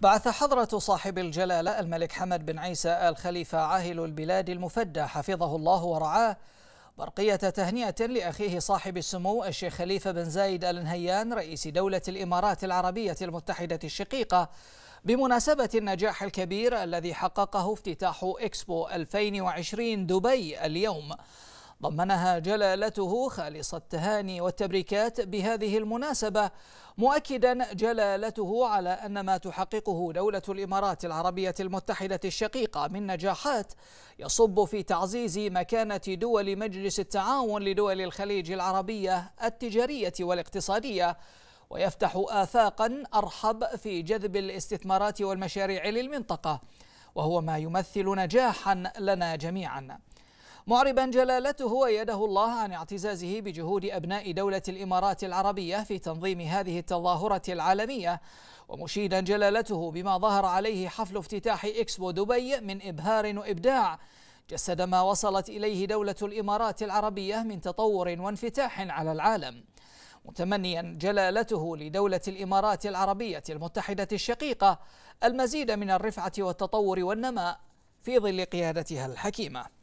بعث حضرة صاحب الجلالة الملك حمد بن عيسى آل خليفة عاهل البلاد المفدى حفظه الله ورعاه برقية تهنئة لأخيه صاحب السمو الشيخ خليفة بن زايد آل نهيان رئيس دولة الإمارات العربية المتحدة الشقيقة بمناسبة النجاح الكبير الذي حققه افتتاح إكسبو 2020 دبي اليوم ضمنها جلالته خالص التهاني والتبريكات بهذه المناسبة مؤكدا جلالته على أن ما تحققه دولة الإمارات العربية المتحدة الشقيقة من نجاحات يصب في تعزيز مكانة دول مجلس التعاون لدول الخليج العربية التجارية والاقتصادية ويفتح آفاقا أرحب في جذب الاستثمارات والمشاريع للمنطقة وهو ما يمثل نجاحا لنا جميعا معربا جلالته ويده الله عن اعتزازه بجهود أبناء دولة الإمارات العربية في تنظيم هذه التظاهرة العالمية ومشيدا جلالته بما ظهر عليه حفل افتتاح إكسبو دبي من إبهار وإبداع جسد ما وصلت إليه دولة الإمارات العربية من تطور وانفتاح على العالم متمنيا جلالته لدولة الإمارات العربية المتحدة الشقيقة المزيد من الرفعة والتطور والنماء في ظل قيادتها الحكيمة